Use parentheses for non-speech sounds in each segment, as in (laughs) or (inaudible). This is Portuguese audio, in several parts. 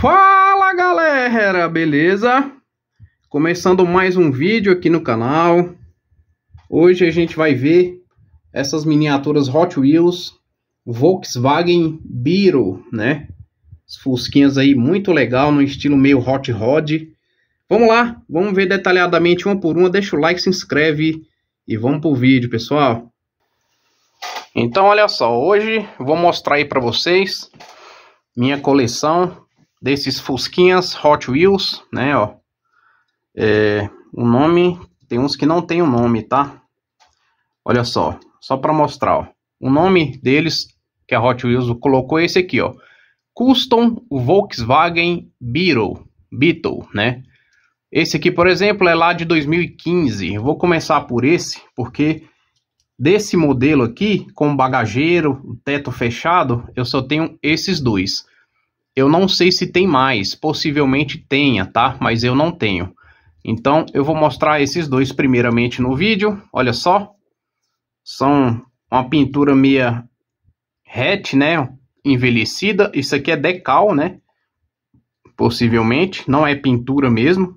Fala galera, beleza? Começando mais um vídeo aqui no canal. Hoje a gente vai ver essas miniaturas Hot Wheels Volkswagen Beetle, né? As fusquinhas aí muito legal, no estilo meio hot rod. Vamos lá, vamos ver detalhadamente uma por uma. Deixa o like, se inscreve e vamos pro vídeo, pessoal. Então, olha só, hoje vou mostrar aí para vocês minha coleção desses fusquinhas Hot Wheels, né, ó. É, o nome, tem uns que não tem o um nome, tá? Olha só, só para mostrar, ó. O nome deles, que a Hot Wheels colocou, é esse aqui, ó. Custom Volkswagen Beetle, Beetle, né? Esse aqui, por exemplo, é lá de 2015. Eu vou começar por esse, porque desse modelo aqui, com bagageiro, teto fechado, eu só tenho esses dois. Eu não sei se tem mais, possivelmente tenha, tá? Mas eu não tenho. Então, eu vou mostrar esses dois primeiramente no vídeo, olha só. São uma pintura meia ret, né? Envelhecida, isso aqui é decal, né? Possivelmente, não é pintura mesmo.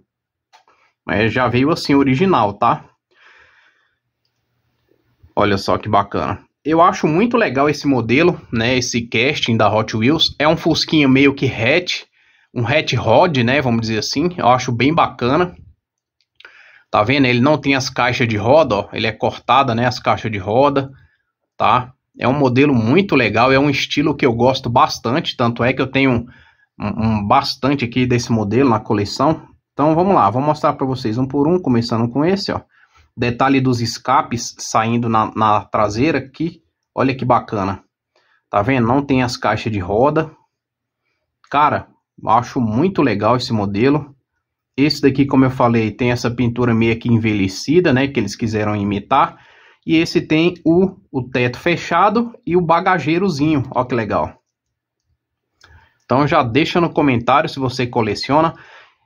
Mas já veio assim original, tá? Olha só que bacana. Eu acho muito legal esse modelo, né? Esse casting da Hot Wheels. É um fusquinha meio que hatch, um hatch rod, né? Vamos dizer assim. Eu acho bem bacana. Tá vendo? Ele não tem as caixas de roda, ó. Ele é cortada, né? As caixas de roda, tá? É um modelo muito legal. É um estilo que eu gosto bastante. Tanto é que eu tenho um, um bastante aqui desse modelo na coleção. Então vamos lá, vou mostrar para vocês um por um, começando com esse, ó. Detalhe dos escapes saindo na, na traseira aqui. Olha que bacana. Tá vendo? Não tem as caixas de roda. Cara, acho muito legal esse modelo. Esse daqui, como eu falei, tem essa pintura meio que envelhecida, né? Que eles quiseram imitar. E esse tem o, o teto fechado e o bagageirozinho. Olha que legal. Então já deixa no comentário se você coleciona.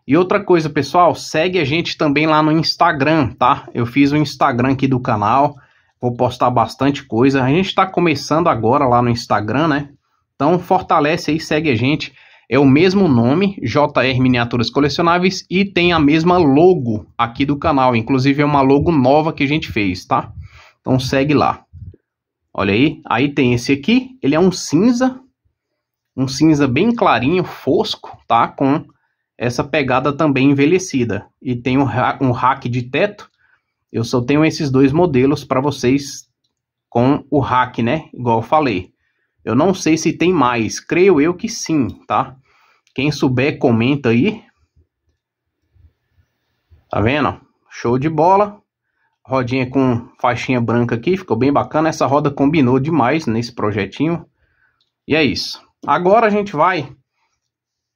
E outra coisa, pessoal, segue a gente também lá no Instagram, tá? Eu fiz o um Instagram aqui do canal, vou postar bastante coisa. A gente está começando agora lá no Instagram, né? Então fortalece aí, segue a gente. É o mesmo nome, JR Miniaturas Colecionáveis, e tem a mesma logo aqui do canal. Inclusive é uma logo nova que a gente fez, tá? Então segue lá. Olha aí, aí tem esse aqui, ele é um cinza, um cinza bem clarinho, fosco, tá? Com essa pegada também envelhecida e tem um, um rack de teto. Eu só tenho esses dois modelos para vocês com o rack, né? Igual eu falei. Eu não sei se tem mais, creio eu que sim, tá? Quem souber, comenta aí. Tá vendo? Show de bola. Rodinha com faixinha branca aqui, ficou bem bacana. Essa roda combinou demais nesse projetinho. E é isso. Agora a gente vai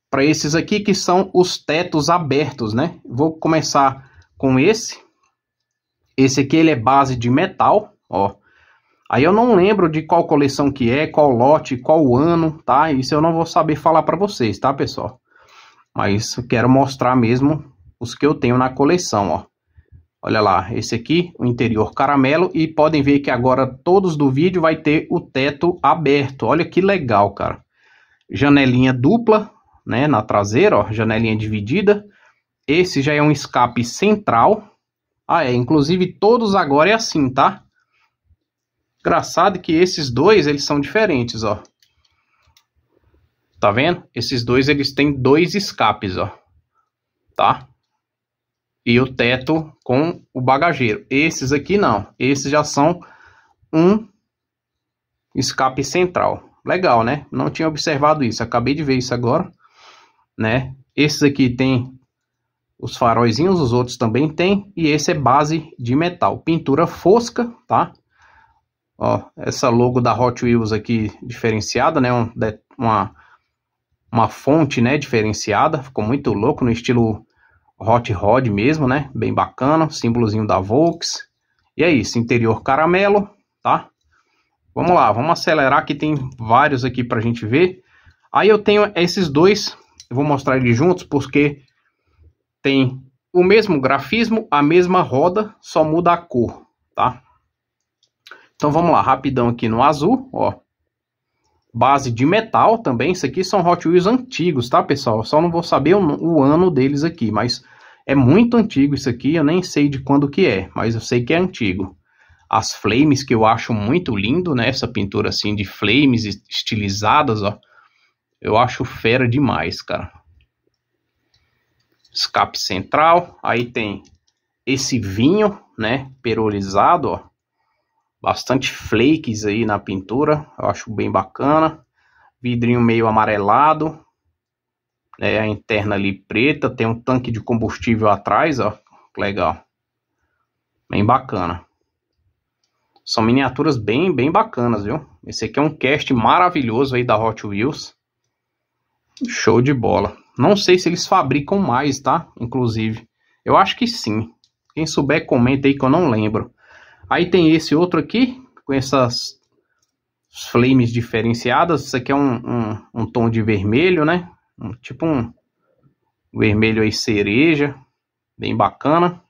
para esses aqui que são os tetos abertos, né? Vou começar com esse. Esse aqui ele é base de metal, ó. Aí eu não lembro de qual coleção que é, qual lote, qual ano, tá? Isso eu não vou saber falar para vocês, tá, pessoal? Mas quero mostrar mesmo os que eu tenho na coleção, ó. Olha lá, esse aqui, o interior caramelo, e podem ver que agora todos do vídeo vai ter o teto aberto. Olha que legal, cara. Janelinha dupla, né, na traseira, ó, janelinha dividida. Esse já é um escape central. Ah, é, inclusive todos agora é assim, tá? Engraçado que esses dois, eles são diferentes, ó. Tá vendo? Esses dois, eles têm dois escapes, ó. Tá? E o teto com o bagageiro. Esses aqui não. Esses já são um escape central. Legal, né? Não tinha observado isso. Acabei de ver isso agora né? Esses aqui tem os faróizinhos, os outros também tem, e esse é base de metal, pintura fosca, tá? Ó, essa logo da Hot Wheels aqui diferenciada, né? Um, de, uma, uma fonte, né? Diferenciada, ficou muito louco no estilo Hot Rod mesmo, né? Bem bacana, símbolozinho da Volks. E é isso, interior caramelo, tá? Vamos lá, vamos acelerar que tem vários aqui pra gente ver. Aí eu tenho esses dois eu vou mostrar eles juntos porque tem o mesmo grafismo, a mesma roda, só muda a cor, tá? Então vamos lá, rapidão aqui no azul, ó. Base de metal também, isso aqui são Hot Wheels antigos, tá pessoal? só não vou saber o, o ano deles aqui, mas é muito antigo isso aqui, eu nem sei de quando que é, mas eu sei que é antigo. As flames que eu acho muito lindo, né? Essa pintura assim de flames estilizadas, ó. Eu acho fera demais, cara. Escape central. Aí tem esse vinho, né? Perolizado, ó. Bastante flakes aí na pintura. Eu acho bem bacana. Vidrinho meio amarelado. É, a interna ali preta. Tem um tanque de combustível atrás, ó. Legal. Bem bacana. São miniaturas bem, bem bacanas, viu? Esse aqui é um cast maravilhoso aí da Hot Wheels. Show de bola. Não sei se eles fabricam mais, tá? Inclusive. Eu acho que sim. Quem souber, comenta aí que eu não lembro. Aí tem esse outro aqui, com essas flames diferenciadas. Isso aqui é um, um, um tom de vermelho, né? Um, tipo um vermelho aí cereja. Bem bacana.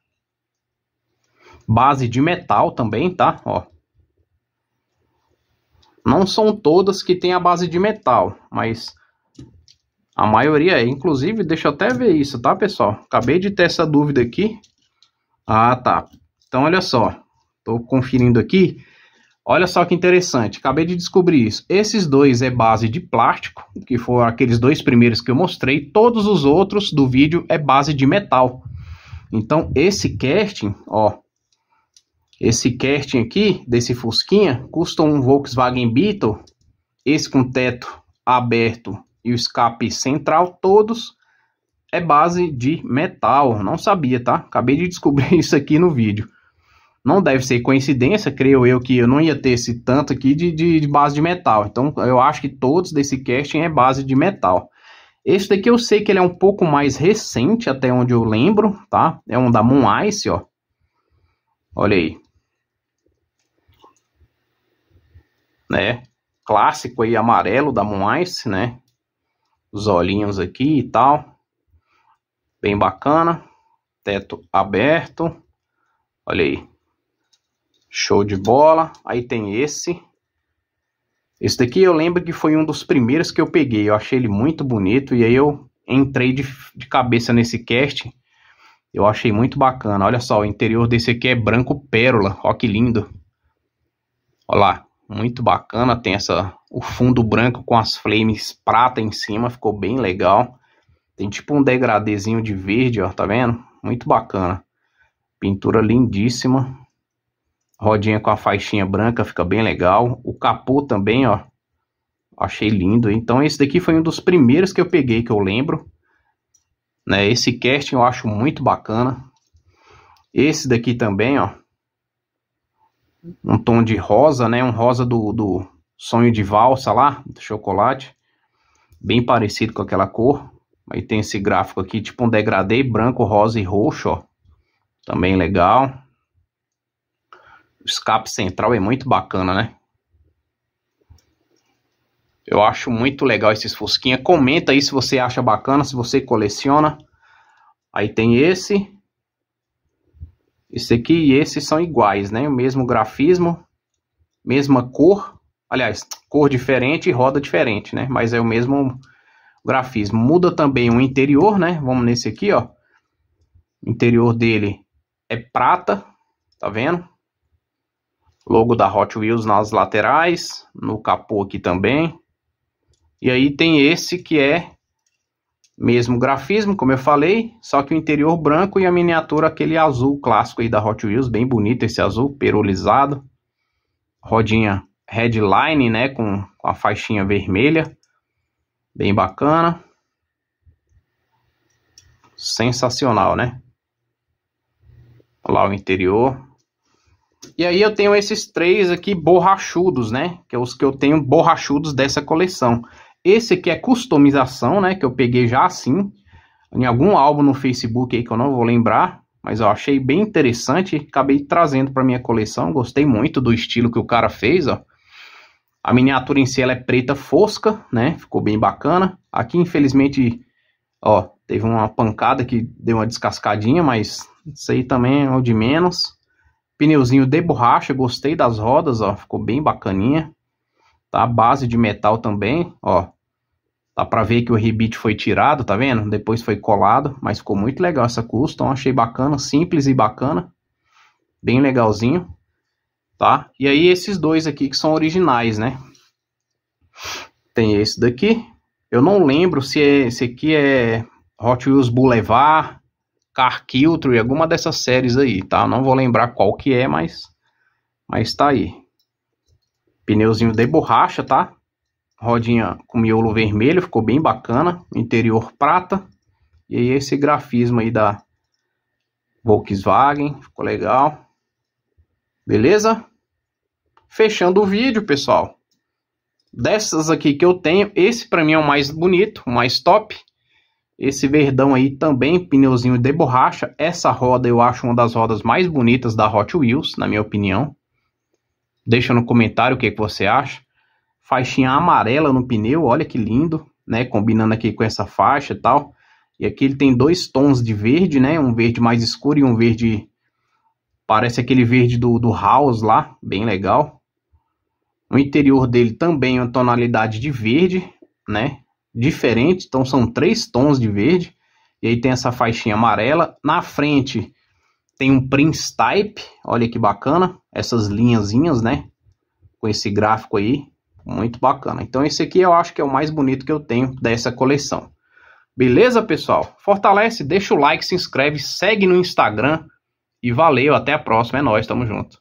Base de metal também, tá? Ó. Não são todas que tem a base de metal, mas a maioria é. Inclusive, deixa eu até ver isso, tá, pessoal? Acabei de ter essa dúvida aqui. Ah, tá. Então, olha só. Tô conferindo aqui. Olha só que interessante. Acabei de descobrir isso. Esses dois é base de plástico, que foram aqueles dois primeiros que eu mostrei. Todos os outros do vídeo é base de metal. Então, esse casting, ó, esse casting aqui, desse Fusquinha, custa um Volkswagen Beetle, esse com teto aberto e o escape central, todos é base de metal. Não sabia, tá? Acabei de descobrir (laughs) isso aqui no vídeo. Não deve ser coincidência, creio eu, que eu não ia ter esse tanto aqui de, de, de base de metal. Então, eu acho que todos desse casting é base de metal. Esse daqui eu sei que ele é um pouco mais recente, até onde eu lembro, tá? É um da Moon Ice, ó. Olha aí. Né? Clássico aí, amarelo da Moon Ice, né? os olhinhos aqui e tal. Bem bacana. Teto aberto. Olha aí. Show de bola. Aí tem esse. Esse daqui eu lembro que foi um dos primeiros que eu peguei. Eu achei ele muito bonito e aí eu entrei de, de cabeça nesse cast. Eu achei muito bacana. Olha só, o interior desse aqui é branco pérola. Ó que lindo. Olha lá muito bacana. Tem essa o fundo branco com as flames prata em cima, ficou bem legal. Tem tipo um degradêzinho de verde, ó, tá vendo? Muito bacana. Pintura lindíssima. Rodinha com a faixinha branca, fica bem legal. O capô também, ó. Achei lindo. Então esse daqui foi um dos primeiros que eu peguei, que eu lembro. Né, esse casting eu acho muito bacana. Esse daqui também, ó um tom de rosa, né? Um rosa do, do sonho de valsa lá, do chocolate. Bem parecido com aquela cor. Aí tem esse gráfico aqui, tipo um degradê branco, rosa e roxo, ó. Também legal. O escape central é muito bacana, né? Eu acho muito legal esses fusquinha. Comenta aí se você acha bacana, se você coleciona. Aí tem esse. Esse aqui e esse são iguais, né? O mesmo grafismo, mesma cor, aliás, cor diferente e roda diferente, né? Mas é o mesmo grafismo. Muda também o interior, né? Vamos nesse aqui, ó. O interior dele é prata, tá vendo? Logo da Hot Wheels nas laterais, no capô aqui também. E aí tem esse que é mesmo grafismo, como eu falei, só que o interior branco e a miniatura aquele azul clássico aí da Hot Wheels, bem bonito esse azul, perolizado. Rodinha headline, né, com, com a faixinha vermelha. Bem bacana. Sensacional, né? Olha lá o interior. E aí eu tenho esses três aqui borrachudos, né? Que é os que eu tenho borrachudos dessa coleção. Esse aqui é customização, né? Que eu peguei já assim, em algum álbum no Facebook aí que eu não vou lembrar, mas eu achei bem interessante, acabei trazendo para minha coleção, gostei muito do estilo que o cara fez, ó. A miniatura em si ela é preta fosca, né? Ficou bem bacana. Aqui, infelizmente, ó, teve uma pancada que deu uma descascadinha, mas isso aí também é o de menos. Pneuzinho de borracha, gostei das rodas, ó, ficou bem bacaninha tá? base de metal também, ó. Dá pra ver que o rebite foi tirado, tá vendo? Depois foi colado, mas ficou muito legal essa custom, achei bacana, simples e bacana. Bem legalzinho, tá? E aí esses dois aqui que são originais, né? Tem esse daqui. Eu não lembro se é, esse aqui é Hot Wheels Boulevard, Car Kiltry, alguma dessas séries aí, tá? Não vou lembrar qual que é, mas mas tá aí. Pneuzinho de borracha, tá? Rodinha com miolo vermelho, ficou bem bacana. Interior prata. E aí esse grafismo aí da Volkswagen, ficou legal. Beleza? Fechando o vídeo, pessoal. Dessas aqui que eu tenho, esse para mim é o mais bonito, o mais top. Esse verdão aí também, pneuzinho de borracha. Essa roda eu acho uma das rodas mais bonitas da Hot Wheels, na minha opinião. Deixa no comentário o que, é que você acha. Faixinha amarela no pneu, olha que lindo, né? Combinando aqui com essa faixa e tal. E aqui ele tem dois tons de verde, né? Um verde mais escuro e um verde... Parece aquele verde do, do House lá, bem legal. O interior dele também é uma tonalidade de verde, né? Diferente, então são três tons de verde. E aí tem essa faixinha amarela. Na frente tem um Prince Type, olha que bacana, essas linhazinhas, né? Com esse gráfico aí, muito bacana. Então esse aqui eu acho que é o mais bonito que eu tenho dessa coleção. Beleza, pessoal? Fortalece, deixa o like, se inscreve, segue no Instagram e valeu, até a próxima, é nós, tamo junto.